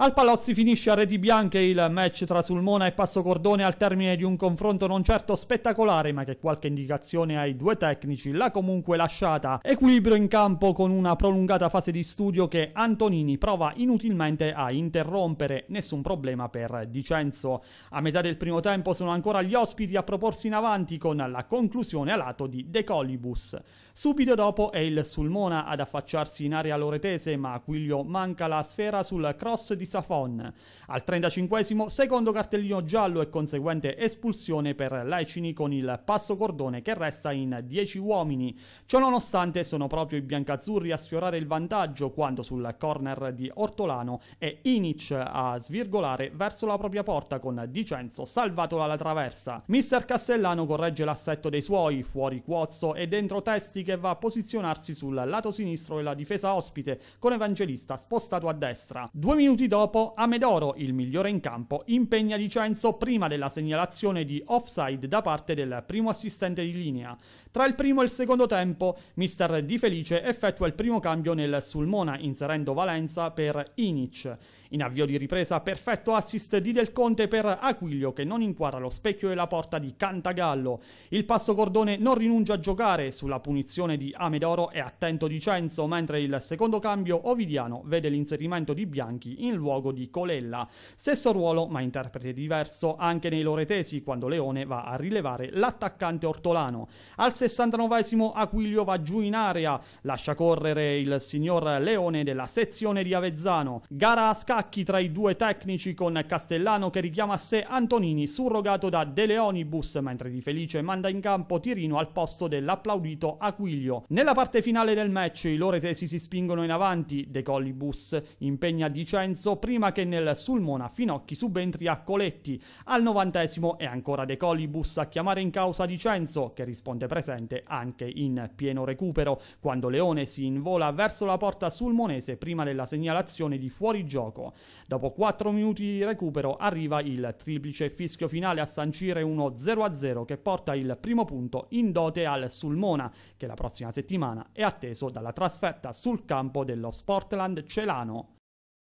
Al Palozzi finisce a reti bianche il match tra Sulmona e Passo Cordone al termine di un confronto non certo spettacolare ma che qualche indicazione ai due tecnici l'ha comunque lasciata. Equilibrio in campo con una prolungata fase di studio che Antonini prova inutilmente a interrompere, nessun problema per Dicenzo. A metà del primo tempo sono ancora gli ospiti a proporsi in avanti con la conclusione a lato di De Colibus. Subito dopo è il Sulmona ad affacciarsi in area loretese ma Quiglio manca la sfera sul cross di Safon. Al 35 secondo cartellino giallo e conseguente espulsione per Laicini con il passo cordone che resta in 10 uomini. Ciononostante sono proprio i biancazzurri a sfiorare il vantaggio quando sul corner di Ortolano è Inic a svirgolare verso la propria porta con Dicenzo salvato dalla traversa. Mister Castellano corregge l'assetto dei suoi, fuori Cuozzo e dentro Testi che va a posizionarsi sul lato sinistro della difesa ospite con Evangelista spostato a destra. Due minuti dopo dopo, Amedoro, il migliore in campo, impegna Licenzo prima della segnalazione di offside da parte del primo assistente di linea. Tra il primo e il secondo tempo, mister Di Felice effettua il primo cambio nel Sulmona inserendo Valenza per Inic. In avvio di ripresa, perfetto assist di Del Conte per Aquilio, che non inquadra lo specchio della porta di Cantagallo. Il passo Cordone non rinuncia a giocare sulla punizione di Amedoro e attento Licenzo, mentre il secondo cambio Ovidiano vede l'inserimento di Bianchi in luogo luogo di Colella. Stesso ruolo, ma interprete diverso anche nei loretesi, quando Leone va a rilevare l'attaccante Ortolano. Al 69 Aquilio va giù in area, lascia correre il signor Leone della sezione di Avezzano. Gara a scacchi tra i due tecnici con Castellano che richiama a sé Antonini, surrogato da De Leonibus, mentre Di Felice manda in campo Tirino al posto dell'applaudito Aquilio. Nella parte finale del match i loro tesi si spingono in avanti, De Collibus impegna Dicenzo prima che nel Sulmona Finocchi subentri a Coletti. Al novantesimo è ancora De Colibus a chiamare in causa Dicenzo, che risponde presente anche in pieno recupero, quando Leone si invola verso la porta sulmonese prima della segnalazione di fuorigioco. Dopo 4 minuti di recupero arriva il triplice fischio finale a sancire uno 0-0 che porta il primo punto in dote al Sulmona, che la prossima settimana è atteso dalla trasferta sul campo dello Sportland Celano.